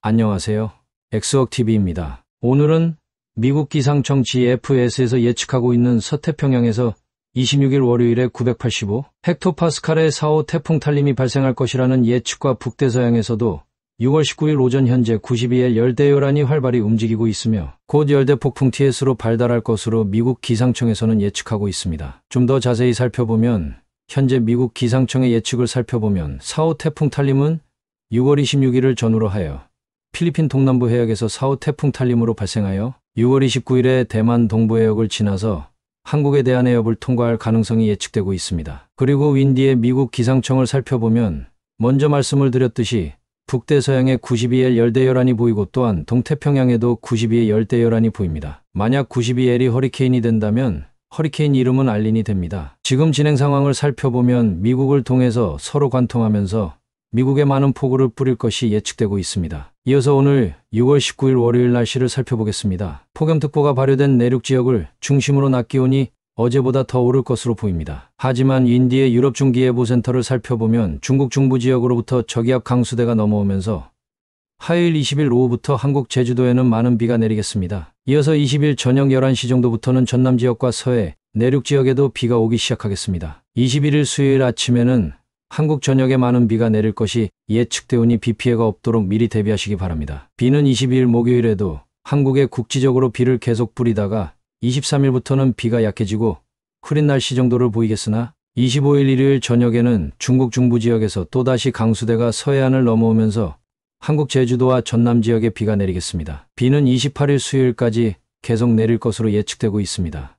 안녕하세요. 엑스웍TV입니다. 오늘은 미국 기상청 GFS에서 예측하고 있는 서태평양에서 26일 월요일에 985 헥토파스칼의 4호 태풍 탈림이 발생할 것이라는 예측과 북대서양에서도 6월 19일 오전 현재 92의 열대요란이 활발히 움직이고 있으며 곧 열대폭풍 TS로 발달할 것으로 미국 기상청에서는 예측하고 있습니다. 좀 더 자세히 살펴보면 현재 미국 기상청의 예측을 살펴보면 4호 태풍 탈림은 6월 26일을 전후로 하여 필리핀 동남부 해역에서 사호 태풍 탈림으로 발생하여 6월 29일에 대만 동부 해역을 지나서 한국에 대한 해협을 통과할 가능성이 예측되고 있습니다. 그리고 윈디의 미국 기상청을 살펴보면 먼저 말씀을 드렸듯이 북대서양에 92L 열대열안이 보이고 또한 동태평양에도 92L 열대열안이 보입니다. 만약 92L이 허리케인이 된다면 허리케인 이름은 알린이 됩니다. 지금 진행 상황을 살펴보면 미국을 통해서 서로 관통하면서 미국에 많은 폭우를 뿌릴 것이 예측되고 있습니다. 이어서 오늘 6월 19일 월요일 날씨를 살펴보겠습니다. 폭염특보가 발효된 내륙 지역을 중심으로 낮 기온이 어제보다 더 오를 것으로 보입니다. 하지만 인디의 유럽 중기예보센터를 살펴보면 중국 중부 지역으로부터 저기압 강수대가 넘어오면서 화요일 20일 오후부터 한국 제주도에는 많은 비가 내리겠습니다. 이어서 20일 저녁 11시 정도부터는 전남 지역과 서해, 내륙 지역에도 비가 오기 시작하겠습니다. 21일 수요일 아침에는 한국 전역에 많은 비가 내릴 것이 예측되오니 비 피해가 없도록 미리 대비하시기 바랍니다. 비는 22일 목요일에도 한국에 국지적으로 비를 계속 뿌리다가 23일부터는 비가 약해지고 흐린 날씨 정도를 보이겠으나 25일 일요일 저녁에는 중국 중부 지역에서 또다시 강수대가 서해안을 넘어오면서 한국 제주도와 전남 지역에 비가 내리겠습니다. 비는 28일 수요일까지 계속 내릴 것으로 예측되고 있습니다.